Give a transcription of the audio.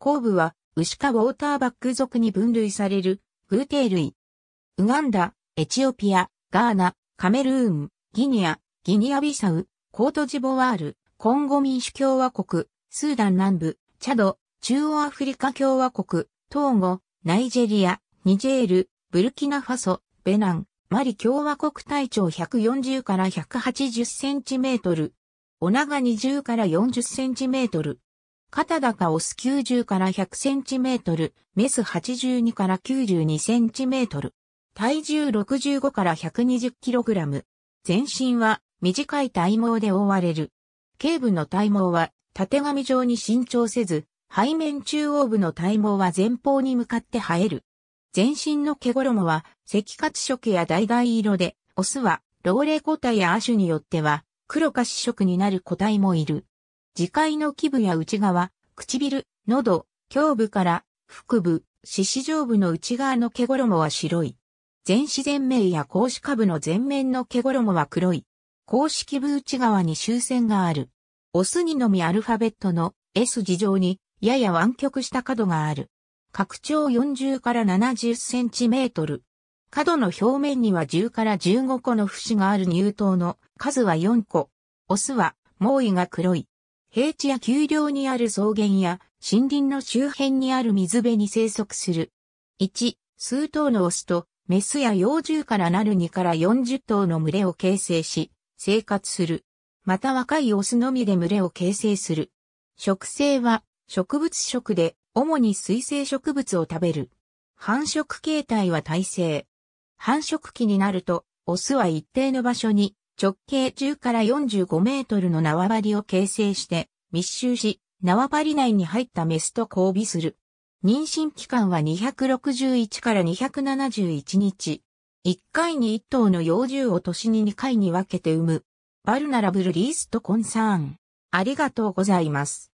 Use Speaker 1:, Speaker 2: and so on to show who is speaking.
Speaker 1: 後部は、牛かウォーターバック属に分類される、風艇類。ウガンダ、エチオピア、ガーナ、カメルーン、ギニア、ギニアビサウ、コートジボワール、コンゴ民主共和国、スーダン南部、チャド、中央アフリカ共和国、トーゴ、ナイジェリア、ニジェール、ブルキナファソ、ベナン、マリ共和国体長140から180センチメートル。オナガ20から40センチメートル。肩高オス90から100センチメートル、メス82から92センチメートル。体重65から120キログラム。全身は短い体毛で覆われる。頸部の体毛は縦髪状に伸長せず、背面中央部の体毛は前方に向かって生える。全身の毛衣は赤褐色や橙色で、オスは老齢個体や亜種によっては黒か紫色になる個体もいる。耳介の基部や内側、唇、喉、胸部から腹部、四肢上部の内側の毛衣は白い。全自然面や格子下部の前面の毛衣は黒い。格子基部内側に終線がある。オスにのみアルファベットの S 字上にやや湾曲した角がある。拡張40から70センチメートル。角の表面には10から15個の節がある乳頭の数は4個。オスは、猛威が黒い。平地や丘陵にある草原や森林の周辺にある水辺に生息する。1、数頭のオスとメスや幼獣からなる2から40頭の群れを形成し、生活する。また若いオスのみで群れを形成する。食性は植物食で、主に水生植物を食べる。繁殖形態は耐性。繁殖期になると、オスは一定の場所に直径10から45メートルの縄張りを形成して密集し、縄張り内に入ったメスと交尾する。妊娠期間は261から271日。1回に1頭の幼獣を年に2回に分けて産む。バルナラブルリーストコンサーン。ありがとうございます。